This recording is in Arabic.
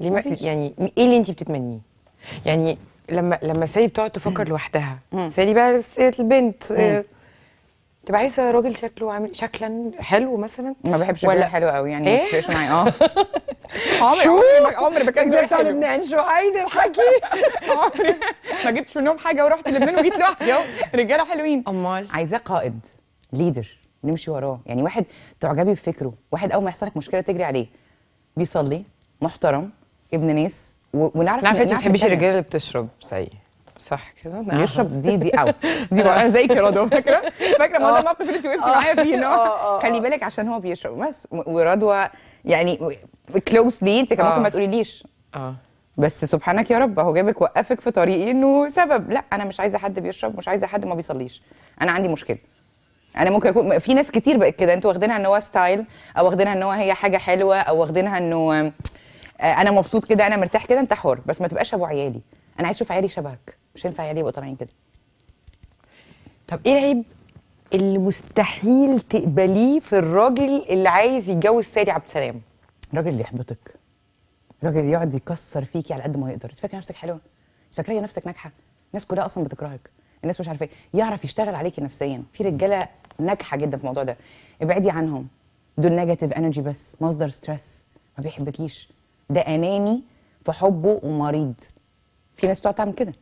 ليه ما يعني ايه اللي انت بتتمنيه يعني لما لما سالي بتقعد تفكر لوحدها سالي بقى البنت آه، تبقى عايزه راجل شكله عامل شكلا حلو مثلا ما بحبش ولا حلو قوي يعني ايه؟ تفرقش معايا اه عمري عمري ما كان جبت على لبنان شو عيد الحكي عمري ما جبتش منهم حاجه ورحت لبنان وجيت لوحدي اهو رجاله حلوين امال عايزاه قائد ليدر نمشي وراه يعني واحد تعجبي بفكره واحد اول ما يحصل لك مشكله تجري عليه بيصلي محترم ابن ناس ونعرف نعرف انت ما بتحبيش الرجاله اللي بتشرب زي صح كده نعم يشرب دي دي اوت دي بقى انا زيك يا رضوى فاكره فاكره ما هو ده الموقف اللي انت وقفتي معايا فيه آه، ان هو آه، آه. خلي بالك عشان هو بيشرب بس ورضوى يعني كلوز ليه انت كمان ممكن ما تقوليليش اه بس سبحانك يا رب هو جابك وقفك في طريقي انه سبب لا انا مش عايزه حد بيشرب مش عايزه حد ما بيصليش انا عندي مشكله انا ممكن اكون في ناس كتير بقت كده انتوا واخدينها ان هو ستايل او واخدينها ان هو هي حاجه حلوه او واخدينها انه آه، انا مبسوط كده انا مرتاح كده انت حر بس ما تبقاش ابو عيالي انا عايز اشوف عيالي شبهك مش هينفع عيالي يبقوا طالعين كده طب ايه العيب اللي مستحيل تقبليه في الراجل اللي عايز يتجوز ساري عبد السلام الراجل اللي يحبطك الراجل اللي يقعد يكسر فيكي على قد ما يقدر انت فاكره نفسك حلوه انت فاكره نفسك ناجحه الناس كلها اصلا بتكرهك الناس مش عارفه ايه يعرف يشتغل عليكي نفسيا في رجاله ناجحه جدا في الموضوع ده ابعدي عنهم دول نيجاتيف انرجي بس مصدر ستريس ما بيحبكيش ده اناني في حبه ومريض في ناس بتقعد تعمل كده